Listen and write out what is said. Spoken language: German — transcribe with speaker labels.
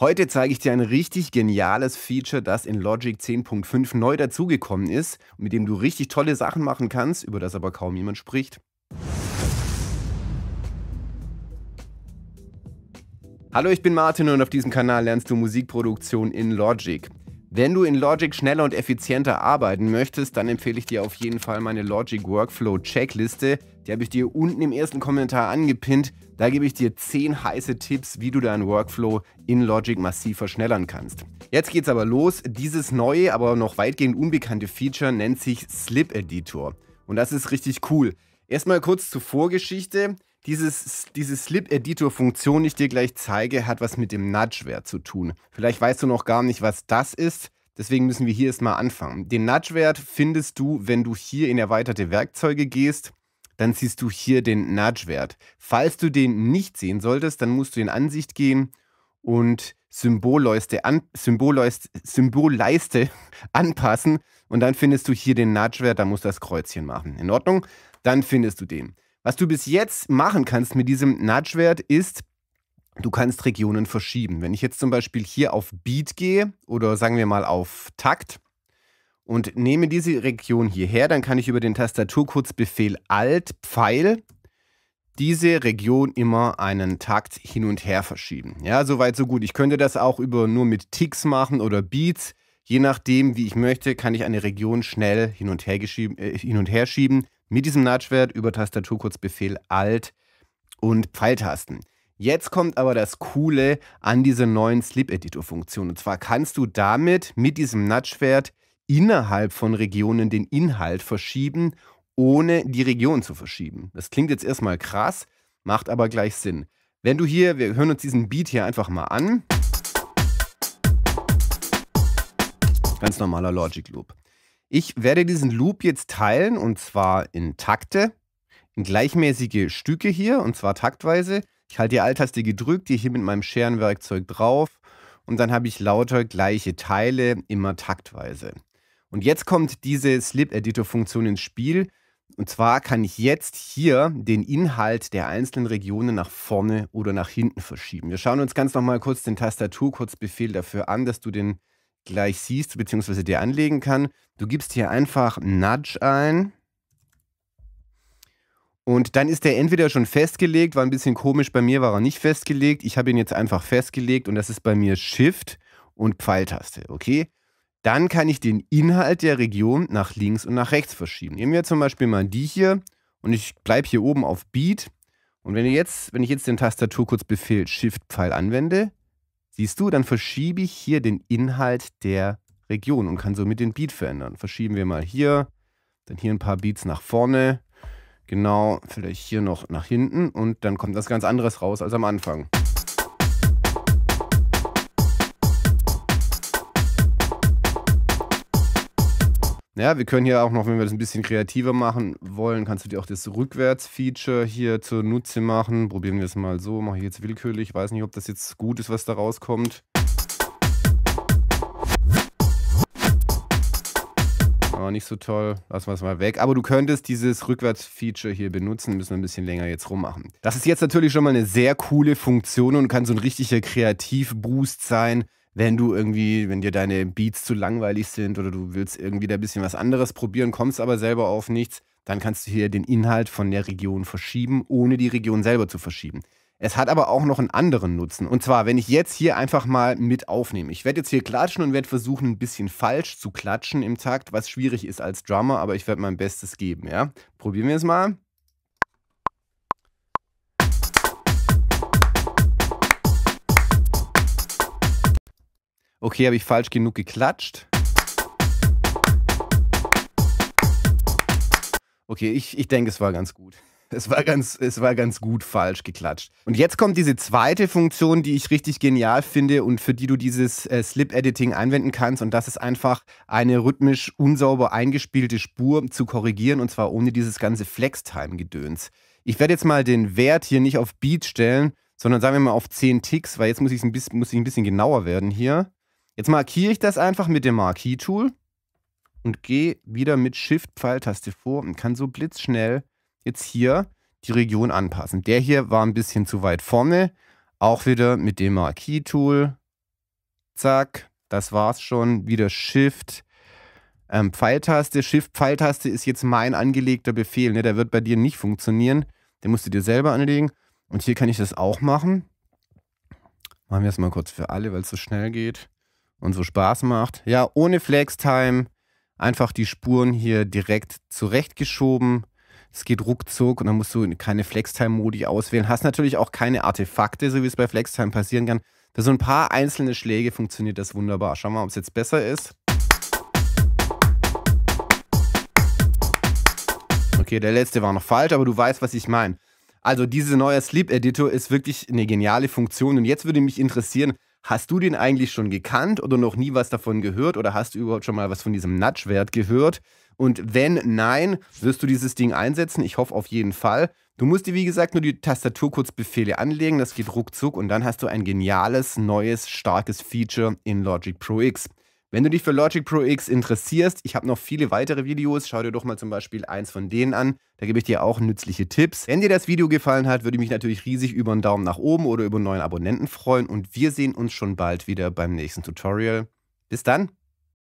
Speaker 1: Heute zeige ich dir ein richtig geniales Feature, das in Logic 10.5 neu dazugekommen ist, mit dem du richtig tolle Sachen machen kannst, über das aber kaum jemand spricht. Hallo, ich bin Martin und auf diesem Kanal lernst du Musikproduktion in Logic. Wenn du in Logic schneller und effizienter arbeiten möchtest, dann empfehle ich dir auf jeden Fall meine Logic Workflow Checkliste. Die habe ich dir unten im ersten Kommentar angepinnt. Da gebe ich dir 10 heiße Tipps, wie du deinen Workflow in Logic massiv verschnellern kannst. Jetzt geht's aber los. Dieses neue, aber noch weitgehend unbekannte Feature nennt sich Slip Editor. Und das ist richtig cool. Erstmal kurz zur Vorgeschichte. Dieses, diese Slip-Editor-Funktion, die ich dir gleich zeige, hat was mit dem Nudge-Wert zu tun. Vielleicht weißt du noch gar nicht, was das ist. Deswegen müssen wir hier erstmal anfangen. Den Nudge-Wert findest du, wenn du hier in erweiterte Werkzeuge gehst, dann siehst du hier den Nudge-Wert. Falls du den nicht sehen solltest, dann musst du in Ansicht gehen und Symbolleiste, an, Symbolleiste, Symbolleiste anpassen und dann findest du hier den Nudge-Wert, da musst du das Kreuzchen machen. In Ordnung? Dann findest du den. Was du bis jetzt machen kannst mit diesem Nudge-Wert ist, du kannst Regionen verschieben. Wenn ich jetzt zum Beispiel hier auf Beat gehe oder sagen wir mal auf Takt und nehme diese Region hierher, dann kann ich über den Tastaturkurzbefehl Alt Pfeil diese Region immer einen Takt hin und her verschieben. Ja, soweit so gut. Ich könnte das auch über nur mit Ticks machen oder Beats. Je nachdem, wie ich möchte, kann ich eine Region schnell hin und her, äh, hin und her schieben mit diesem Nahtschwert über Tastaturkurzbefehl Alt und Pfeiltasten. Jetzt kommt aber das Coole an dieser neuen Slip Editor Funktion. Und zwar kannst du damit mit diesem Nahtschwert innerhalb von Regionen den Inhalt verschieben, ohne die Region zu verschieben. Das klingt jetzt erstmal krass, macht aber gleich Sinn. Wenn du hier, wir hören uns diesen Beat hier einfach mal an. Ganz normaler Logic Loop. Ich werde diesen Loop jetzt teilen und zwar in Takte, in gleichmäßige Stücke hier und zwar taktweise. Ich halte die Alt-Taste gedrückt, gehe hier mit meinem Scherenwerkzeug drauf und dann habe ich lauter gleiche Teile immer taktweise. Und jetzt kommt diese Slip-Editor-Funktion ins Spiel. Und zwar kann ich jetzt hier den Inhalt der einzelnen Regionen nach vorne oder nach hinten verschieben. Wir schauen uns ganz nochmal kurz den Tastaturkurzbefehl dafür an, dass du den gleich siehst, bzw. dir anlegen kann. Du gibst hier einfach Nudge ein. Und dann ist der entweder schon festgelegt, war ein bisschen komisch, bei mir war er nicht festgelegt. Ich habe ihn jetzt einfach festgelegt und das ist bei mir Shift und Pfeiltaste, okay? Dann kann ich den Inhalt der Region nach links und nach rechts verschieben. Nehmen wir zum Beispiel mal die hier und ich bleibe hier oben auf Beat. Und wenn, jetzt, wenn ich jetzt den Tastaturkurzbefehl Shift-Pfeil anwende, Siehst du, dann verschiebe ich hier den Inhalt der Region und kann somit den Beat verändern. Verschieben wir mal hier, dann hier ein paar Beats nach vorne, genau, vielleicht hier noch nach hinten und dann kommt was ganz anderes raus als am Anfang. Ja, wir können hier auch noch, wenn wir das ein bisschen kreativer machen wollen, kannst du dir auch das Rückwärts-Feature hier Nutze machen. Probieren wir es mal so. Mache ich jetzt willkürlich. Ich weiß nicht, ob das jetzt gut ist, was da rauskommt. Aber nicht so toll. Lassen wir es mal weg. Aber du könntest dieses Rückwärts-Feature hier benutzen. Müssen wir ein bisschen länger jetzt rummachen. Das ist jetzt natürlich schon mal eine sehr coole Funktion und kann so ein richtiger Kreativboost sein wenn du irgendwie, wenn dir deine Beats zu langweilig sind oder du willst irgendwie da ein bisschen was anderes probieren, kommst aber selber auf nichts, dann kannst du hier den Inhalt von der Region verschieben, ohne die Region selber zu verschieben. Es hat aber auch noch einen anderen Nutzen. Und zwar, wenn ich jetzt hier einfach mal mit aufnehme. Ich werde jetzt hier klatschen und werde versuchen, ein bisschen falsch zu klatschen im Takt, was schwierig ist als Drummer, aber ich werde mein Bestes geben, ja? Probieren wir es mal. Okay, habe ich falsch genug geklatscht? Okay, ich, ich denke, es war ganz gut. Es war ganz, es war ganz gut falsch geklatscht. Und jetzt kommt diese zweite Funktion, die ich richtig genial finde und für die du dieses äh, Slip-Editing anwenden kannst. Und das ist einfach eine rhythmisch unsauber eingespielte Spur zu korrigieren und zwar ohne dieses ganze Flex-Time-Gedöns. Ich werde jetzt mal den Wert hier nicht auf Beat stellen, sondern sagen wir mal auf 10 Ticks, weil jetzt muss ich ein bisschen, muss ich ein bisschen genauer werden hier. Jetzt markiere ich das einfach mit dem Marquee-Tool und gehe wieder mit Shift-Pfeiltaste vor und kann so blitzschnell jetzt hier die Region anpassen. Der hier war ein bisschen zu weit vorne. Auch wieder mit dem Marquee-Tool. Zack, das war's schon. Wieder Shift. Ähm, Pfeiltaste. Shift-Pfeiltaste ist jetzt mein angelegter Befehl. Ne? Der wird bei dir nicht funktionieren. Den musst du dir selber anlegen. Und hier kann ich das auch machen. Machen wir es mal kurz für alle, weil es so schnell geht und so Spaß macht. Ja, ohne Flex-Time einfach die Spuren hier direkt zurechtgeschoben. Es geht ruckzuck und dann musst du keine flex time modi auswählen. Hast natürlich auch keine Artefakte, so wie es bei Flex-Time passieren kann. Für so ein paar einzelne Schläge funktioniert das wunderbar. Schauen wir mal, ob es jetzt besser ist. Okay, der letzte war noch falsch, aber du weißt, was ich meine. Also, dieser neue Sleep Editor ist wirklich eine geniale Funktion. Und jetzt würde mich interessieren, Hast du den eigentlich schon gekannt oder noch nie was davon gehört oder hast du überhaupt schon mal was von diesem Nudge-Wert gehört? Und wenn nein, wirst du dieses Ding einsetzen? Ich hoffe auf jeden Fall. Du musst dir, wie gesagt, nur die Tastatur kurz Befehle anlegen, das geht ruckzuck und dann hast du ein geniales, neues, starkes Feature in Logic Pro X. Wenn du dich für Logic Pro X interessierst, ich habe noch viele weitere Videos. Schau dir doch mal zum Beispiel eins von denen an. Da gebe ich dir auch nützliche Tipps. Wenn dir das Video gefallen hat, würde ich mich natürlich riesig über einen Daumen nach oben oder über einen neuen Abonnenten freuen. Und wir sehen uns schon bald wieder beim nächsten Tutorial. Bis dann!